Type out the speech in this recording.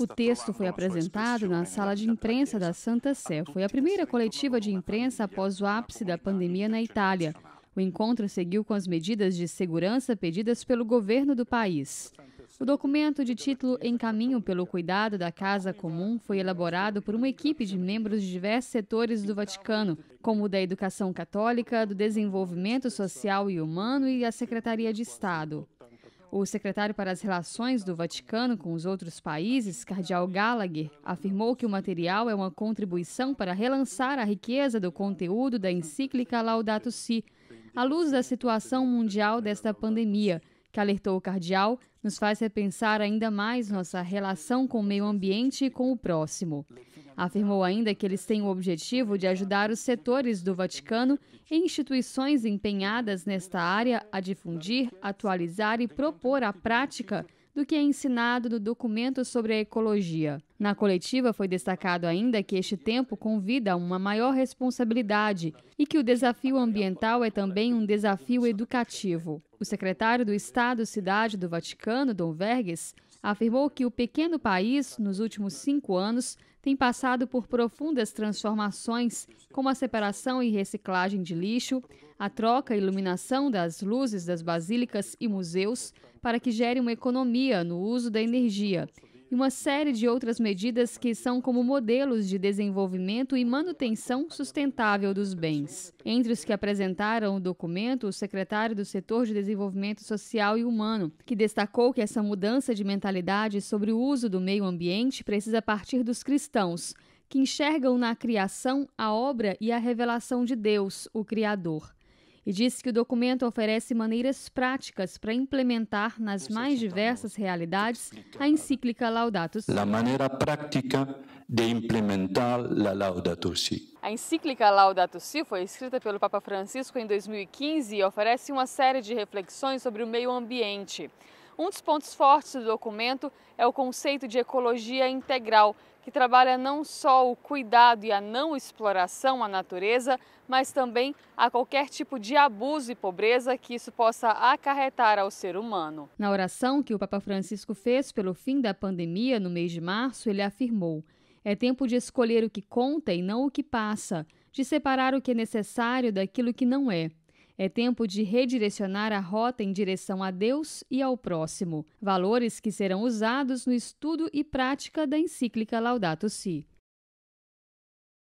O texto foi apresentado na sala de imprensa da Santa Sé. Foi a primeira coletiva de imprensa após o ápice da pandemia na Itália. O encontro seguiu com as medidas de segurança pedidas pelo governo do país. O documento de título Em Caminho pelo Cuidado da Casa Comum foi elaborado por uma equipe de membros de diversos setores do Vaticano, como o da Educação Católica, do Desenvolvimento Social e Humano e a Secretaria de Estado. O secretário para as relações do Vaticano com os outros países, Cardeal Gallagher, afirmou que o material é uma contribuição para relançar a riqueza do conteúdo da encíclica Laudato Si, à luz da situação mundial desta pandemia que alertou o cardeal, nos faz repensar ainda mais nossa relação com o meio ambiente e com o próximo. Afirmou ainda que eles têm o objetivo de ajudar os setores do Vaticano e instituições empenhadas nesta área a difundir, atualizar e propor a prática do que é ensinado no documento sobre a ecologia. Na coletiva foi destacado ainda que este tempo convida a uma maior responsabilidade e que o desafio ambiental é também um desafio educativo. O secretário do Estado Cidade do Vaticano, Dom Verges, afirmou que o pequeno país, nos últimos cinco anos, tem passado por profundas transformações, como a separação e reciclagem de lixo, a troca e iluminação das luzes das basílicas e museus, para que gere uma economia no uso da energia e uma série de outras medidas que são como modelos de desenvolvimento e manutenção sustentável dos bens. Entre os que apresentaram o documento, o secretário do setor de desenvolvimento social e humano, que destacou que essa mudança de mentalidade sobre o uso do meio ambiente precisa partir dos cristãos, que enxergam na criação a obra e a revelação de Deus, o Criador e disse que o documento oferece maneiras práticas para implementar nas mais diversas realidades a encíclica Laudato Si. A maneira prática de implementar a Laudato Si. A encíclica Laudato Si foi escrita pelo Papa Francisco em 2015 e oferece uma série de reflexões sobre o meio ambiente. Um dos pontos fortes do documento é o conceito de ecologia integral, que trabalha não só o cuidado e a não exploração à natureza, mas também a qualquer tipo de abuso e pobreza que isso possa acarretar ao ser humano. Na oração que o Papa Francisco fez pelo fim da pandemia no mês de março, ele afirmou: é tempo de escolher o que conta e não o que passa, de separar o que é necessário daquilo que não é. É tempo de redirecionar a rota em direção a Deus e ao próximo, valores que serão usados no estudo e prática da encíclica Laudato Si.